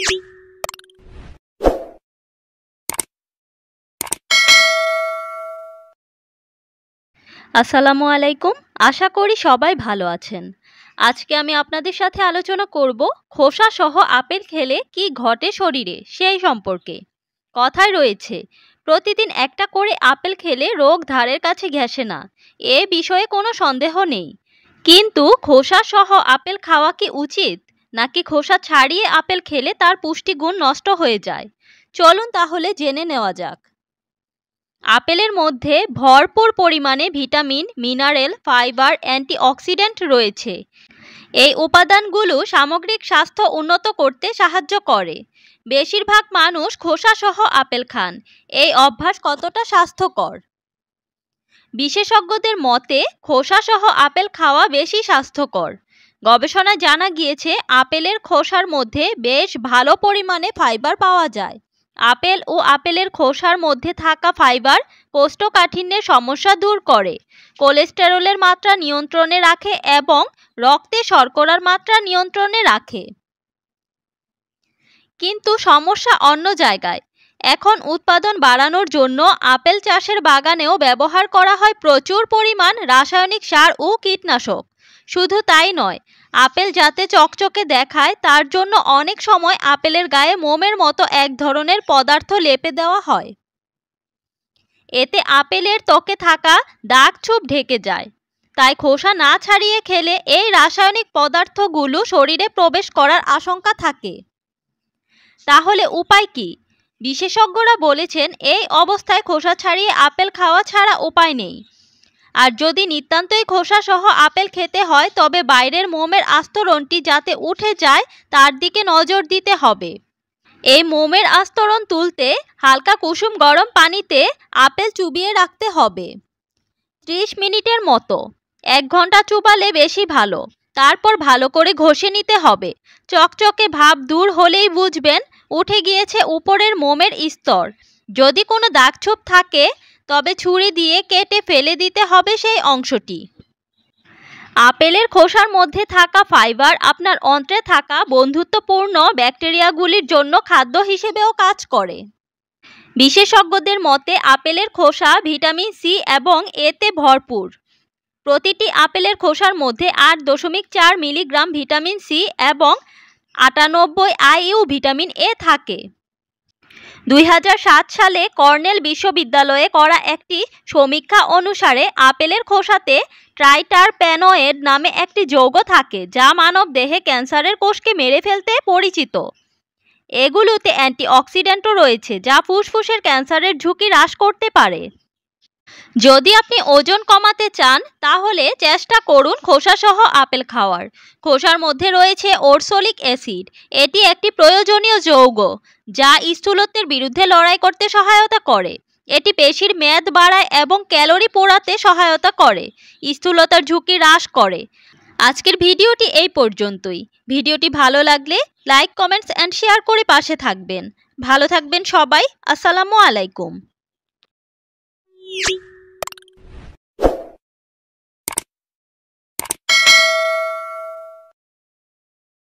আসসালামু আলাইকুম আশা করি সবাই ভালো আছেন আজকে আমি আপনাদের সাথে আলোচনা করব খোসা সহ আপেল খেলে কি ঘটে শরীরে সেই সম্পর্কে কথায় রয়েছে প্রতিদিন একটা করে আপেল খেলে রোগ ধারের কাছে ঘেসে না এ বিষয়ে কোনো সন্দেহ নেই কিন্তু খোসা সহ আপেল খাওয়া কি উচিত নাকি খোসা ছাড়িয়ে আপেল খেলে তার পুষ্টিগুণ নষ্ট হয়ে যায় চলুন তাহলে জেনে নেওয়া যাক আপেলের মধ্যে ভরপুর পরিমাণে ভিটামিন মিনারেল ফাইবার অ্যান্টিঅক্সিডেন্ট রয়েছে এই উপাদানগুলো সামগ্রিক স্বাস্থ্য উন্নত করতে সাহায্য করে বেশিরভাগ মানুষ খোসাসহ আপেল খান এই অভ্যাস কতটা স্বাস্থ্যকর বিশেষজ্ঞদের মতে খোসাসহ আপেল খাওয়া বেশি স্বাস্থ্যকর গবেষণায় জানা গিয়েছে আপেলের খোসার মধ্যে বেশ ভালো পরিমাণে ফাইবার পাওয়া যায় আপেল ও আপেলের খোসার মধ্যে থাকা ফাইবার কোষ্ঠকাঠিন্যের সমস্যা দূর করে কোলেস্টেরলের মাত্রা নিয়ন্ত্রণে রাখে এবং রক্তে শর্করার মাত্রা নিয়ন্ত্রণে রাখে কিন্তু সমস্যা অন্য জায়গায় এখন উৎপাদন বাড়ানোর জন্য আপেল চাষের বাগানেও ব্যবহার করা হয় প্রচুর পরিমাণ রাসায়নিক সার ও কীটনাশক শুধু তাই নয় আপেল যাতে চকচকে দেখায় তার জন্য অনেক সময় আপেলের গায়ে মোমের মতো এক ধরনের পদার্থ লেপে দেওয়া হয় এতে আপেলের ত্বকে থাকা দাগ ছুপ ঢেকে যায় তাই খোসা না ছাড়িয়ে খেলে এই রাসায়নিক পদার্থগুলো শরীরে প্রবেশ করার আশঙ্কা থাকে তাহলে উপায় কি বিশেষজ্ঞরা বলেছেন এই অবস্থায় খোসা ছাড়িয়ে আপেল খাওয়া ছাড়া উপায় নেই আর যদি নিতান্তই খোসাসহ আপেল খেতে হয় তবে বাইরের মোমের আস্তরণটি যাতে উঠে যায় তার দিকে নজর দিতে হবে এই মোমের আস্তরণ তুলতে হালকা কুসুম গরম পানিতে আপেল চুবিয়ে রাখতে হবে ত্রিশ মিনিটের মতো এক ঘন্টা চুবালে বেশি ভালো তারপর ভালো করে ঘষে নিতে হবে চকচকে ভাব দূর হলেই বুঝবেন উঠে গিয়েছে উপরের মোমের স্তর যদি কোনো দাগছোপ থাকে তবে ছুরি দিয়ে কেটে ফেলে দিতে হবে সেই অংশটি আপেলের খোসার মধ্যে থাকা ফাইবার আপনার অন্ত্রে থাকা বন্ধুত্বপূর্ণ ব্যাকটেরিয়াগুলির জন্য খাদ্য হিসেবেও কাজ করে বিশেষজ্ঞদের মতে আপেলের খোসা ভিটামিন সি এবং এতে ভরপুর প্রতিটি আপেলের খোসার মধ্যে আট দশমিক চার মিলিগ্রাম ভিটামিন সি এবং আটানব্বই আইইউ ভিটামিন এ থাকে দুই সালে কর্নেল বিশ্ববিদ্যালয়ে করা একটি সমীক্ষা অনুসারে আপেলের খোসাতে প্যানোয়েড নামে একটি যৌগ থাকে যা মানব দেহে ক্যান্সারের কোষকে মেরে ফেলতে পরিচিত এগুলোতে অ্যান্টিঅক্সিডেন্টও রয়েছে যা ফুসফুসের ক্যান্সারের ঝুঁকি হ্রাস করতে পারে যদি আপনি ওজন কমাতে চান তাহলে চেষ্টা করুন খোসাসহ আপেল খাওয়ার খোসার মধ্যে রয়েছে ওরসোলিক অ্যাসিড এটি একটি প্রয়োজনীয় যৌগ যা স্থূলত্বের বিরুদ্ধে লড়াই করতে সহায়তা করে এটি পেশির মেদ বাড়ায় এবং ক্যালোরি পোড়াতে সহায়তা করে স্থূলতার ঝুঁকি হ্রাস করে আজকের ভিডিওটি এই পর্যন্তই ভিডিওটি ভালো লাগলে লাইক কমেন্টস অ্যান্ড শেয়ার করে পাশে থাকবেন ভালো থাকবেন সবাই আসসালামু আলাইকুম Beep.